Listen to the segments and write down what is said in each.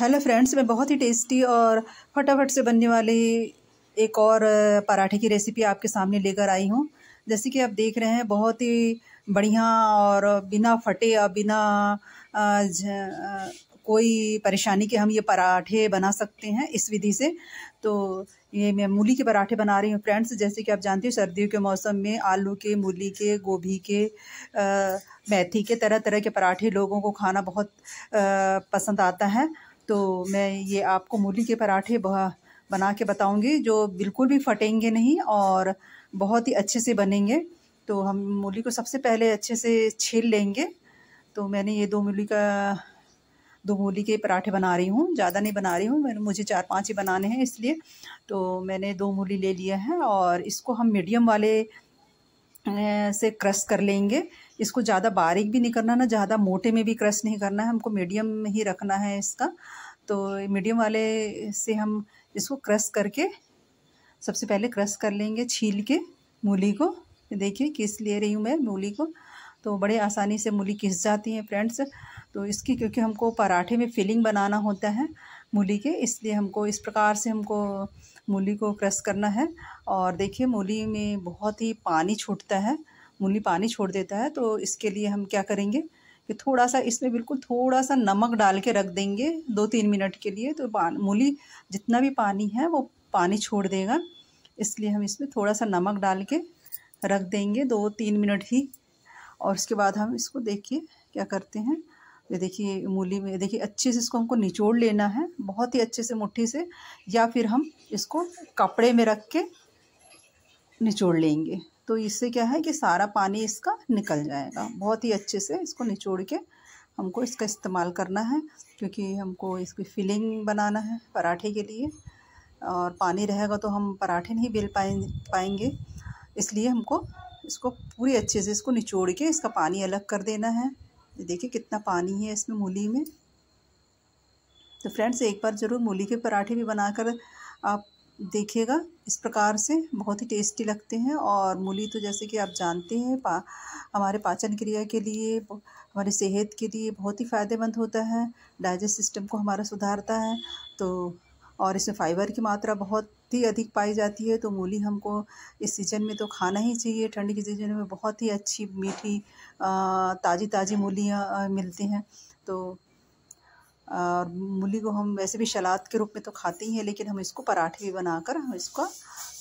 hello friends मैं बहुत ही tasty और फटाफट से बनने वाली एक और पराठे की रेसिपी आपके सामने लेकर आई हूँ जैसे कि आप देख रहे हैं बहुत ही बढ़िया और बिना फटे और बिना ज, आ, कोई परेशानी के हम ये पराठे बना सकते हैं इस विधि से तो ये मैं मूली के पराठे बना रही हूँ फ्रेंड्स जैसे कि आप जानते हो सर्दियों के मौसम में आलू के मूली के गोभी के आ, मेथी के तरह तरह के पराठे लोगों को खाना बहुत आ, पसंद आता है तो मैं ये आपको मूली के पराठे बना के बताऊंगी जो बिल्कुल भी फटेंगे नहीं और बहुत ही अच्छे से बनेंगे तो हम मूली को सबसे पहले अच्छे से छील लेंगे तो मैंने ये दो मूली का दो मूली के पराठे बना रही हूँ ज़्यादा नहीं बना रही हूँ मैंने मुझे चार पांच ही बनाने हैं इसलिए तो मैंने दो मूली ले लिया है और इसको हम मीडियम वाले से क्रश कर लेंगे इसको ज़्यादा बारीक भी नहीं करना ना ज़्यादा मोटे में भी क्रश नहीं करना है हमको मीडियम ही रखना है इसका तो मीडियम वाले से हम इसको क्रश करके सबसे पहले क्रश कर लेंगे छील के मूली को देखिए किस ले रही हूँ मैं मूली को तो बड़े आसानी से मूली किस जाती है फ्रेंड्स तो इसकी क्योंकि हमको पराठे में फिलिंग बनाना होता है मूली के इसलिए हमको इस प्रकार से हमको मूली को क्रश करना है और देखिए मूली में बहुत ही पानी छूटता है मूली पानी छोड़ देता है तो इसके लिए हम क्या करेंगे कि थोड़ा सा इसमें बिल्कुल थोड़ा सा नमक डाल के रख देंगे दो तीन मिनट के लिए तो मूली जितना भी पानी है वो पानी छोड़ देगा इसलिए हम इसमें थोड़ा सा नमक डाल के रख देंगे दो तीन मिनट ही और उसके बाद हम इसको देखिए क्या करते हैं ये देखिए मूली में देखिए अच्छे से इसको हमको निचोड़ लेना है बहुत ही अच्छे से मुट्ठी से या फिर हम इसको कपड़े में रख के निचोड़ लेंगे तो इससे क्या है कि सारा पानी इसका निकल जाएगा बहुत ही अच्छे से इसको निचोड़ के हमको इसका इस्तेमाल करना है क्योंकि हमको इसकी फिलिंग बनाना है पराठे के लिए और पानी रहेगा तो हम पराठे नहीं बेल पाए पाएंगे इसलिए हमको इसको पूरी अच्छे से इसको निचोड़ के इसका पानी अलग कर देना है देखिए कितना पानी है इसमें मूली में तो फ्रेंड्स एक बार ज़रूर मूली के पराठे भी बनाकर आप देखिएगा इस प्रकार से बहुत ही टेस्टी लगते हैं और मूली तो जैसे कि आप जानते हैं पा हमारे पाचन क्रिया के लिए हमारी सेहत के लिए बहुत ही फ़ायदेमंद होता है डाइजेस्ट सिस्टम को हमारा सुधारता है तो और इसमें फाइबर की मात्रा बहुत ही अधिक पाई जाती है तो मूली हमको इस सीज़न में तो खाना ही चाहिए ठंडी के सीज़न में बहुत ही अच्छी मीठी ताज़ी ताज़ी मूलियाँ मिलती हैं तो और मूली को हम वैसे भी सलाद के रूप में तो खाते ही हैं लेकिन हम इसको पराठे भी बनाकर हम इसका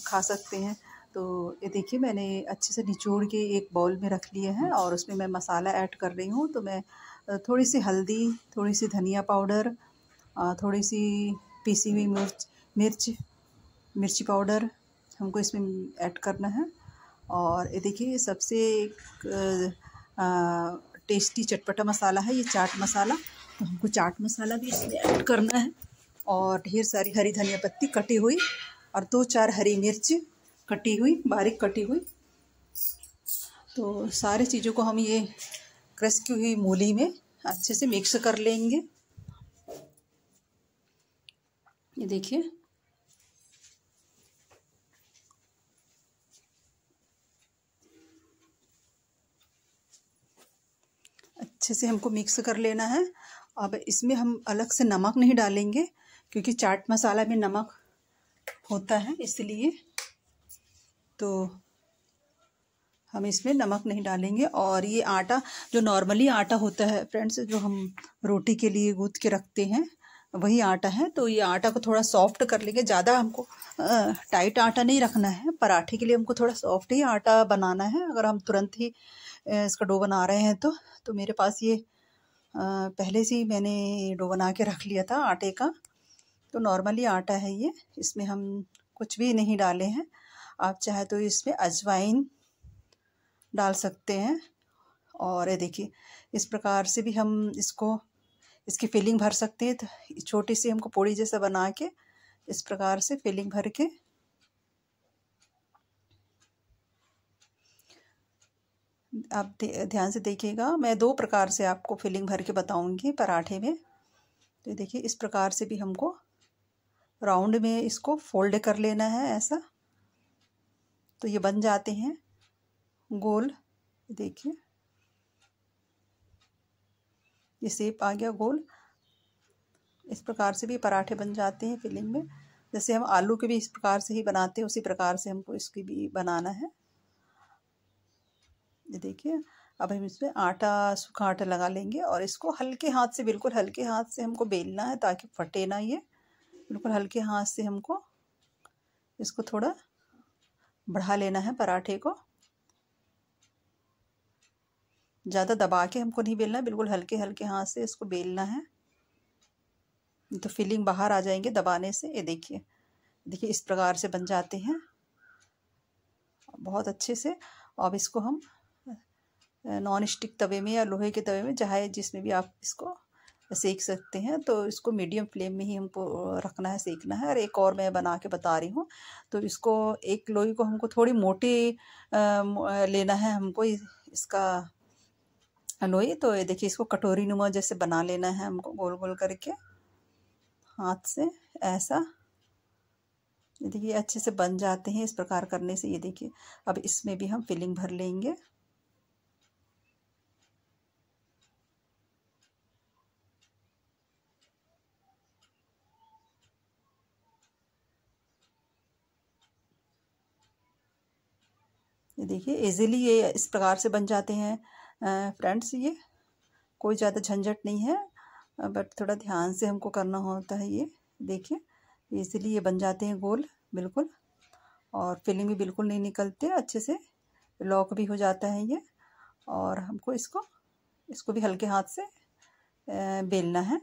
खा सकते हैं तो ये देखिए मैंने अच्छे से निचोड़ के एक बाउल में रख लिए हैं और उसमें मैं मसाला ऐड कर रही हूँ तो मैं थोड़ी सी हल्दी थोड़ी सी धनिया पाउडर थोड़ी सी पीसी हुई मिर्च मिर्च मिर्ची पाउडर हमको इसमें ऐड करना है और ये देखिए सबसे एक टेस्टी चटपटा मसाला है ये चाट मसाला तो हमको चाट मसाला भी इसमें ऐड करना है और ढेर सारी हरी धनिया पत्ती कटी हुई और दो चार हरी मिर्च कटी हुई बारीक कटी हुई तो सारे चीज़ों को हम ये क्रश की हुई मूली में अच्छे से मिक्स कर लेंगे ये देखिए अच्छे से हमको मिक्स कर लेना है अब इसमें हम अलग से नमक नहीं डालेंगे क्योंकि चाट मसाला में नमक होता है इसलिए तो हम इसमें नमक नहीं डालेंगे और ये आटा जो नॉर्मली आटा होता है फ्रेंड्स जो हम रोटी के लिए गूँथ के रखते हैं वही आटा है तो ये आटा को थोड़ा सॉफ्ट कर लेंगे ज़्यादा हमको टाइट आटा नहीं रखना है पराठे के लिए हमको थोड़ा सॉफ्ट ही आटा बनाना है अगर हम तुरंत ही इसका डो बना रहे हैं तो तो मेरे पास ये पहले से ही मैंने डो बना के रख लिया था आटे का तो नॉर्मली आटा है ये इसमें हम कुछ भी नहीं डाले हैं आप चाहे तो इसमें अजवाइन डाल सकते हैं और ये देखिए इस प्रकार से भी हम इसको इसकी फिलिंग भर सकते हैं तो छोटी सी हमको पोड़ी जैसा बना के इस प्रकार से फिलिंग भर के आप ध्यान से देखिएगा मैं दो प्रकार से आपको फिलिंग भर के बताऊंगी पराठे में तो देखिए इस प्रकार से भी हमको राउंड में इसको फोल्ड कर लेना है ऐसा तो ये बन जाते हैं गोल देखिए ये सेप आ गया गोल इस प्रकार से भी पराठे बन जाते हैं फिलिंग में जैसे हम आलू के भी इस प्रकार से ही बनाते हैं उसी प्रकार से हमको इसकी भी बनाना है ये देखिए अब हम इसमें आटा सूखा आटा लगा लेंगे और इसको हल्के हाथ से बिल्कुल हल्के हाथ से हमको बेलना है ताकि फटे ना ये बिल्कुल हल्के हाथ से हमको इसको थोड़ा बढ़ा लेना है पराठे को ज़्यादा दबा के हमको नहीं बेलना बिल्कुल हल्के हल्के हाथ से इसको बेलना है तो फीलिंग बाहर आ जाएंगे दबाने से ये देखिए देखिए इस प्रकार से बन जाते हैं बहुत अच्छे से अब इसको हम नॉन स्टिक तवे में या लोहे के तवे में चाहे जिसमें भी आप इसको सेक सकते हैं तो इसको मीडियम फ्लेम में ही हमको रखना है सेकना है और एक और मैं बना के बता रही हूँ तो इसको एक लोई को हमको थोड़ी मोटी लेना है हमको इसका लोई तो ये देखिए इसको कटोरी नुमा जैसे बना लेना है हमको गोल गोल करके हाथ से ऐसा देखिए अच्छे से बन जाते हैं इस प्रकार करने से ये देखिए अब इसमें भी हम फिलिंग भर लेंगे ये देखिए इजीली ये इस प्रकार से बन जाते हैं फ्रेंड्स ये कोई ज़्यादा झंझट नहीं है बट थोड़ा ध्यान से हमको करना होता है ये देखिए इजीली ये बन जाते हैं गोल बिल्कुल और फिलिंग भी बिल्कुल नहीं निकलते अच्छे से लॉक भी हो जाता है ये और हमको इसको इसको भी हल्के हाथ से बेलना है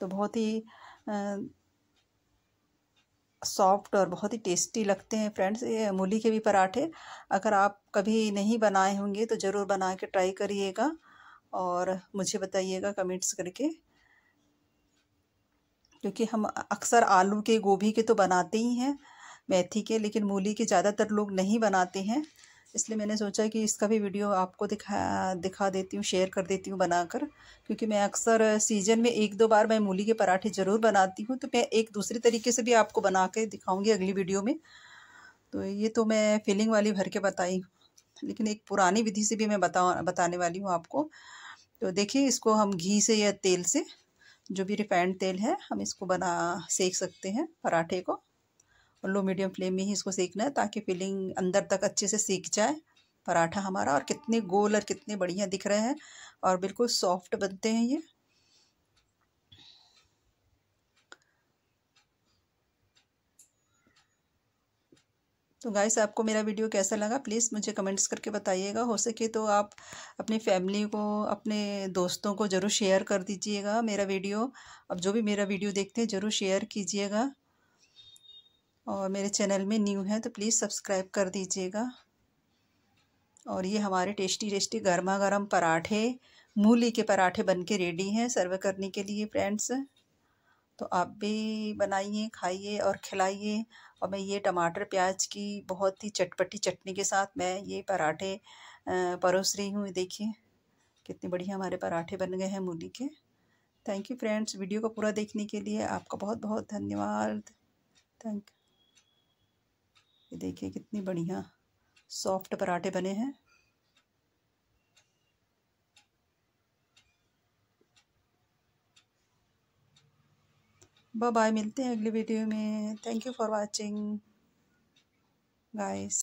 तो बहुत ही सॉफ्ट और बहुत ही टेस्टी लगते हैं फ्रेंड्स ये मूली के भी पराठे अगर आप कभी नहीं बनाए होंगे तो ज़रूर बना के ट्राई करिएगा और मुझे बताइएगा कमेंट्स करके क्योंकि हम अक्सर आलू के गोभी के तो बनाते ही हैं मेथी के लेकिन मूली के ज़्यादातर लोग नहीं बनाते हैं इसलिए मैंने सोचा कि इसका भी वीडियो आपको दिखा दिखा देती हूँ शेयर कर देती हूँ बनाकर क्योंकि मैं अक्सर सीजन में एक दो बार मैं मूली के पराठे ज़रूर बनाती हूँ तो मैं एक दूसरे तरीके से भी आपको बना के दिखाऊँगी अगली वीडियो में तो ये तो मैं फीलिंग वाली भर के बताई लेकिन एक पुरानी विधि से भी मैं बता बताने वाली हूँ आपको तो देखिए इसको हम घी से या तेल से जो भी रिफाइंड तेल है हम इसको बना सेक सकते हैं पराठे को और लो मीडियम फ्लेम में ही इसको सेकना है ताकि फिलिंग अंदर तक अच्छे से सीख जाए पराठा हमारा और कितने गोल और कितने बढ़िया दिख रहे हैं और बिल्कुल सॉफ्ट बनते हैं ये तो गाइस आपको मेरा वीडियो कैसा लगा प्लीज़ मुझे कमेंट्स करके बताइएगा हो सके तो आप अपनी फैमिली को अपने दोस्तों को ज़रूर शेयर कर दीजिएगा मेरा वीडियो अब जो भी मेरा वीडियो देखते हैं ज़रूर शेयर कीजिएगा और मेरे चैनल में न्यू है तो प्लीज़ सब्सक्राइब कर दीजिएगा और ये हमारे टेस्टी टेस्टी गर्मा गर्म पराठे मूली के पराठे बन के रेडी हैं सर्व करने के लिए फ्रेंड्स तो आप भी बनाइए खाइए और खिलाइए और मैं ये टमाटर प्याज की बहुत ही चटपटी चटनी के साथ मैं ये पराठे परोस रही हूँ देखिए कितने बढ़िया हमारे पराठे बन गए हैं मूली के थैंक यू फ्रेंड्स वीडियो को पूरा देखने के लिए आपका बहुत बहुत धन्यवाद थैंक यू देखिए कितनी बढ़िया सॉफ्ट पराठे बने हैं बाय मिलते हैं अगली वीडियो में thank you for watching guys